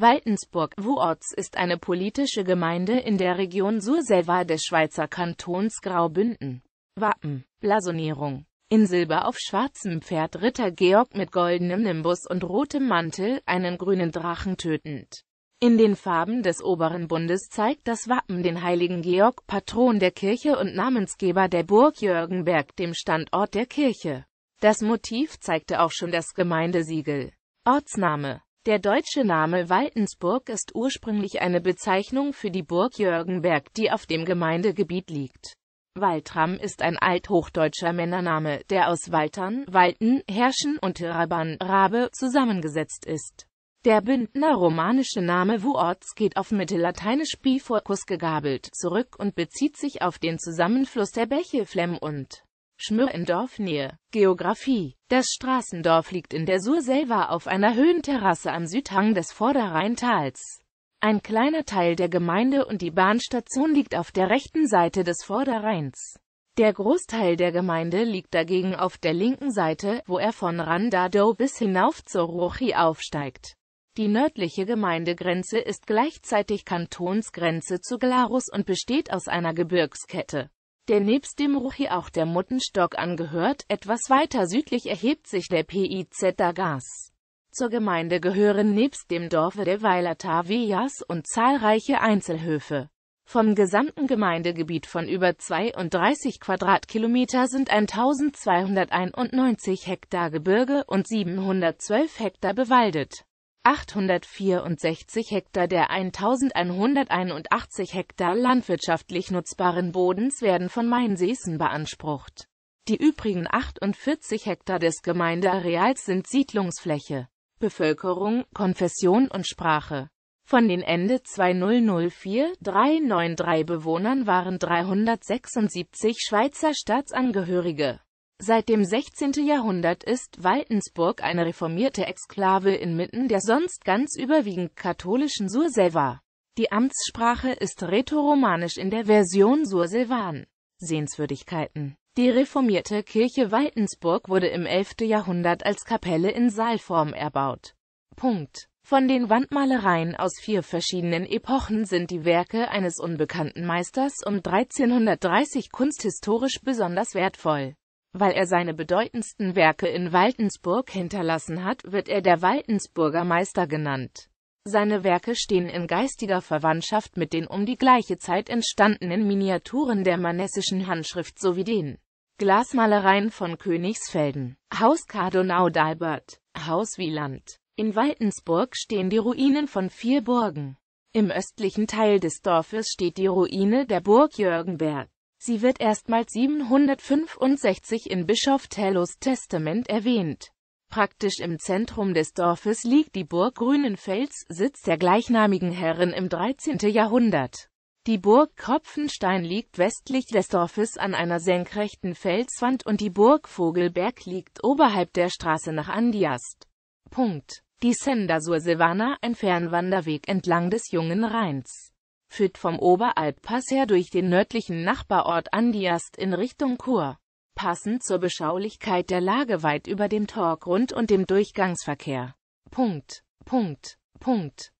Waltensburg-Vuorz ist eine politische Gemeinde in der Region Surselva des Schweizer Kantons Graubünden. Wappen, Blasonierung in Silber auf schwarzem Pferd Ritter Georg mit goldenem Nimbus und rotem Mantel, einen grünen Drachen tötend. In den Farben des Oberen Bundes zeigt das Wappen den heiligen Georg, Patron der Kirche und Namensgeber der Burg Jürgenberg, dem Standort der Kirche. Das Motiv zeigte auch schon das Gemeindesiegel. Ortsname der deutsche Name Waltensburg ist ursprünglich eine Bezeichnung für die Burg Jürgenberg, die auf dem Gemeindegebiet liegt. Waltram ist ein althochdeutscher Männername, der aus Waltern, Walten, Herrschen und Raban, Rabe, zusammengesetzt ist. Der Bündner romanische Name Wuorts geht auf mittellateinisch bifurcus gegabelt zurück und bezieht sich auf den Zusammenfluss der Bäche Flemm und Schmürendorf Nähe. Geografie Das Straßendorf liegt in der Sur selber auf einer Höhenterrasse am Südhang des Vorderrheintals. Ein kleiner Teil der Gemeinde und die Bahnstation liegt auf der rechten Seite des Vorderrheins. Der Großteil der Gemeinde liegt dagegen auf der linken Seite, wo er von Randado bis hinauf zur Rochi aufsteigt. Die nördliche Gemeindegrenze ist gleichzeitig Kantonsgrenze zu Glarus und besteht aus einer Gebirgskette der nebst dem Ruchi auch der Muttenstock angehört. Etwas weiter südlich erhebt sich der PIZ Dagas. Zur Gemeinde gehören nebst dem Dorfe der Weiler Tavillas und zahlreiche Einzelhöfe. Vom gesamten Gemeindegebiet von über 32 Quadratkilometer sind 1291 Hektar Gebirge und 712 Hektar bewaldet. 864 Hektar der 1181 Hektar landwirtschaftlich nutzbaren Bodens werden von Mainseesen beansprucht. Die übrigen 48 Hektar des Gemeindeareals sind Siedlungsfläche. Bevölkerung, Konfession und Sprache. Von den Ende 2004-393 Bewohnern waren 376 Schweizer Staatsangehörige. Seit dem 16. Jahrhundert ist Waltensburg eine reformierte Exklave inmitten der sonst ganz überwiegend katholischen Surselva. Die Amtssprache ist rätoromanisch in der Version Surselvan. Sehenswürdigkeiten Die reformierte Kirche Waltensburg wurde im 11. Jahrhundert als Kapelle in Saalform erbaut. Punkt. Von den Wandmalereien aus vier verschiedenen Epochen sind die Werke eines unbekannten Meisters um 1330 kunsthistorisch besonders wertvoll. Weil er seine bedeutendsten Werke in Waltensburg hinterlassen hat, wird er der Waltensburger Meister genannt. Seine Werke stehen in geistiger Verwandtschaft mit den um die gleiche Zeit entstandenen Miniaturen der manessischen Handschrift sowie den Glasmalereien von Königsfelden, Haus Cardonau d'Albert, Haus Wieland. In Waltensburg stehen die Ruinen von vier Burgen. Im östlichen Teil des Dorfes steht die Ruine der Burg Jürgenberg. Sie wird erstmals 765 in Bischof Tellos Testament erwähnt. Praktisch im Zentrum des Dorfes liegt die Burg Grünenfels, Sitz der gleichnamigen Herren im 13. Jahrhundert. Die Burg Kropfenstein liegt westlich des Dorfes an einer senkrechten Felswand und die Burg Vogelberg liegt oberhalb der Straße nach Andiast. Punkt. Die Senda sur Silvana, ein Fernwanderweg entlang des Jungen Rheins führt vom Oberalbpass her durch den nördlichen Nachbarort Andiast in Richtung Chur. Passend zur Beschaulichkeit der Lage weit über dem Torgrund und dem Durchgangsverkehr. Punkt. Punkt. Punkt.